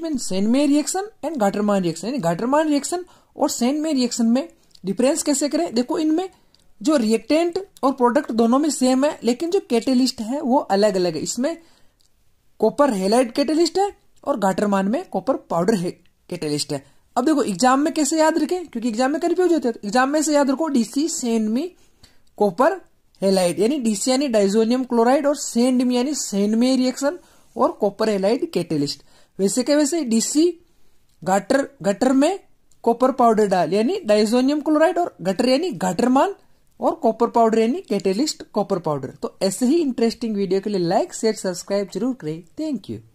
between सेनमे reaction and Gattermann reaction यानी Gattermann reaction और सेनमे रिएक्शन में डिफरेंस कैसे करें देखो इनमें जो रिएक्टेंट और प्रोडक्ट दोनों में सेम है लेकिन जो कैटेलिस्ट है वो अलग अलग है इसमें कॉपर हेलाइड कैटेलिस्ट है और गाटरमान में कॉपर पाउडर कैटेलिस्ट है अब देखो एग्जाम में कैसे याद रखें क्योंकि एग्जाम में कन्फ्यूज होते हैं एग्जाम तो में से याद रखो डीसी सेनमी कॉपर हेलाइड यानी डीसी यानी डाइजोनियम क्लोराइड और सेंडमी यानी सेनमे रिएक्शन और कॉपर एलाइड कैटेलिस्ट वैसे के वैसे डीसी गाटर गटर में कॉपर पाउडर डाल यानी डाइजोनियम क्लोराइड और गटर यानी गाटरमान और कॉपर पाउडर यानी कैटेलिस्ट कॉपर पाउडर तो ऐसे ही इंटरेस्टिंग वीडियो के लिए लाइक शेयर सब्सक्राइब जरूर करें थैंक यू